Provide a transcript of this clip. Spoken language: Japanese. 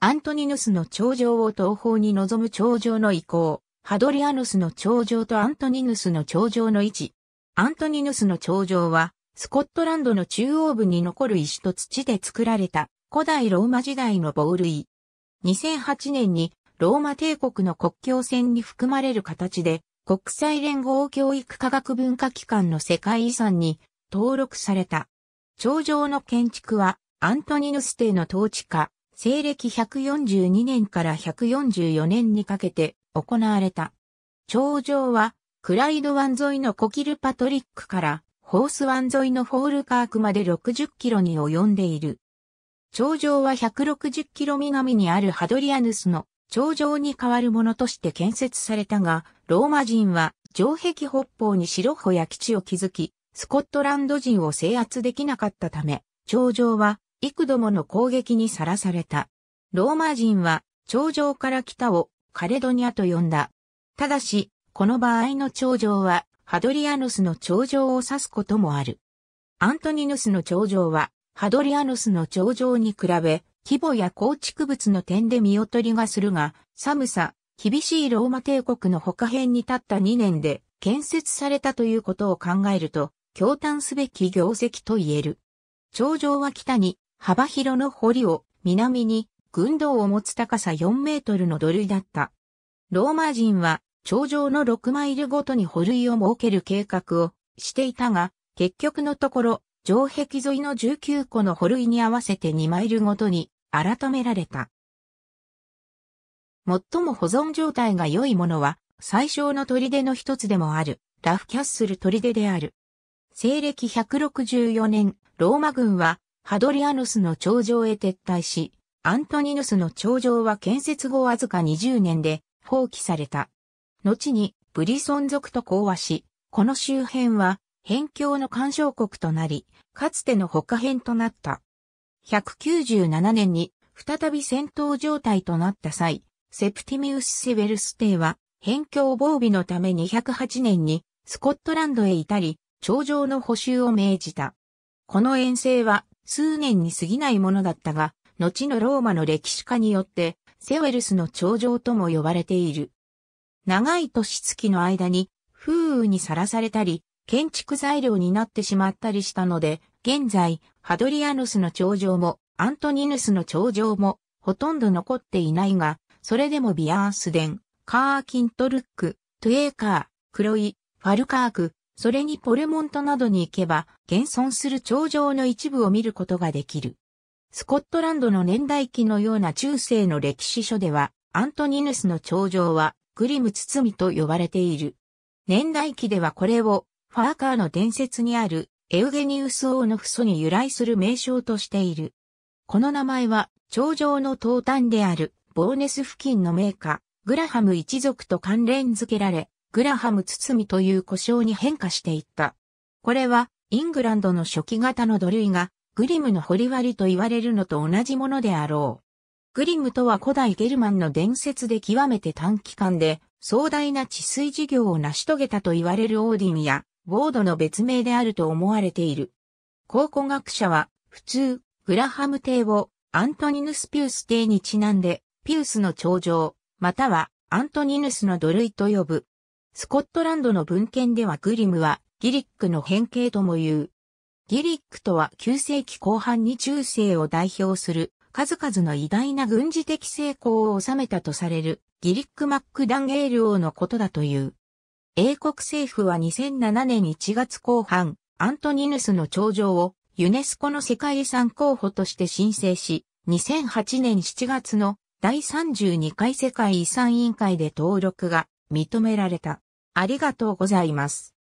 アントニヌスの頂上を東方に望む頂上の移行、ハドリアヌスの頂上とアントニヌスの頂上の位置。アントニヌスの頂上は、スコットランドの中央部に残る石と土で作られた古代ローマ時代の防類。2008年にローマ帝国の国境線に含まれる形で国際連合教育科学文化機関の世界遺産に登録された。頂上の建築はアントニヌス帝の統治下、西暦142年から144年にかけて行われた。頂上は、クライド湾沿いのコキルパトリックから、ホース湾沿いのフォールカークまで60キロに及んでいる。頂上は160キロ南にあるハドリアヌスの頂上に代わるものとして建設されたが、ローマ人は城壁北方に白穂や基地を築き、スコットランド人を制圧できなかったため、頂上は幾度もの攻撃にさらされた。ローマ人は、頂上から北をカレドニアと呼んだ。ただし、この場合の頂上は、ハドリアヌスの頂上を指すこともある。アントニヌスの頂上は、ハドリアヌスの頂上に比べ、規模や構築物の点で見劣りがするが、寒さ、厳しいローマ帝国の他辺に立った2年で建設されたということを考えると、驚嘆すべき業績と言える。頂上は北に幅広の堀を南に軍道を持つ高さ4メートルの土塁だった。ローマ人は頂上の6マイルごとに堀塁を設ける計画をしていたが、結局のところ、城壁沿いの19個の堀塁に合わせて2マイルごとに改められた。最も保存状態が良いものは、最小の砦の一つでもある、ラフキャッスル砦である。西暦164年、ローマ軍はハドリアヌスの頂上へ撤退し、アントニヌスの頂上は建設後わずか20年で放棄された。後にブリソン族と講和し、この周辺は辺境の干渉国となり、かつての他辺となった。197年に再び戦闘状態となった際、セプティミウス・セベルス帝は辺境防備のため208年にスコットランドへ至り、頂上の補修を命じた。この遠征は数年に過ぎないものだったが、後のローマの歴史家によって、セウェルスの頂上とも呼ばれている。長い年月の間に、風雨にさらされたり、建築材料になってしまったりしたので、現在、ハドリアヌスの頂上も、アントニヌスの頂上も、ほとんど残っていないが、それでもビアースデン、カーキントルック、トゥエーカー、クロイ、ファルカーク、それにポルモントなどに行けば、現存する頂上の一部を見ることができる。スコットランドの年代記のような中世の歴史書では、アントニヌスの頂上は、グリム包みと呼ばれている。年代記ではこれを、ファーカーの伝説にある、エウゲニウス王の父祖に由来する名称としている。この名前は、頂上の東端である、ボーネス付近の名家、グラハム一族と関連付けられ、グラハム包みという呼称に変化していった。これは、イングランドの初期型の土塁が、グリムの掘り割りと言われるのと同じものであろう。グリムとは古代ゲルマンの伝説で極めて短期間で、壮大な治水事業を成し遂げたと言われるオーディンや、ボードの別名であると思われている。考古学者は、普通、グラハム帝をアントニヌス・ピュース帝にちなんで、ピュースの頂上、またはアントニヌスの土塁と呼ぶ。スコットランドの文献ではグリムはギリックの変形とも言う。ギリックとは9世紀後半に中世を代表する数々の偉大な軍事的成功を収めたとされるギリック・マックダンゲール王のことだという。英国政府は2007年1月後半、アントニヌスの頂上をユネスコの世界遺産候補として申請し、2008年7月の第32回世界遺産委員会で登録が認められた。ありがとうございます。